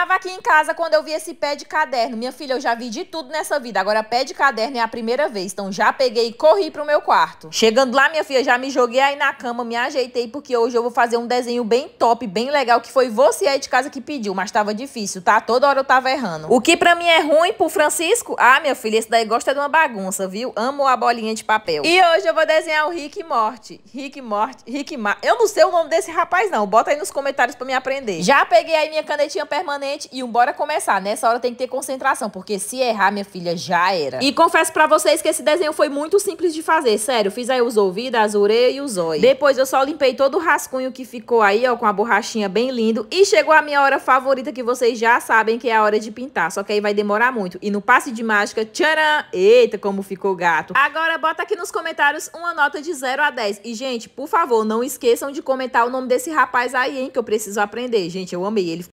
estava aqui em casa quando eu vi esse pé de caderno. Minha filha, eu já vi de tudo nessa vida. Agora, pé de caderno é a primeira vez. Então, já peguei e corri pro meu quarto. Chegando lá, minha filha, já me joguei aí na cama, me ajeitei, porque hoje eu vou fazer um desenho bem top, bem legal, que foi você aí de casa que pediu. Mas tava difícil, tá? Toda hora eu tava errando. O que pra mim é ruim pro Francisco? Ah, minha filha, esse daí gosta de uma bagunça, viu? Amo a bolinha de papel. E hoje eu vou desenhar o Rick Morte. Rick Morte, Rick Mar... Eu não sei o nome desse rapaz, não. Bota aí nos comentários pra me aprender. Já peguei aí minha canetinha permanente e um bora começar. Nessa hora tem que ter concentração, porque se errar, minha filha, já era. E confesso para vocês que esse desenho foi muito simples de fazer, sério. Fiz aí os ouvidos, as orelhas e os olhos. Depois eu só limpei todo o rascunho que ficou aí, ó, com a borrachinha bem lindo. E chegou a minha hora favorita, que vocês já sabem que é a hora de pintar. Só que aí vai demorar muito. E no passe de mágica, tcharam! Eita, como ficou gato. Agora bota aqui nos comentários uma nota de 0 a 10. E, gente, por favor, não esqueçam de comentar o nome desse rapaz aí, hein, que eu preciso aprender. Gente, eu amei. Ele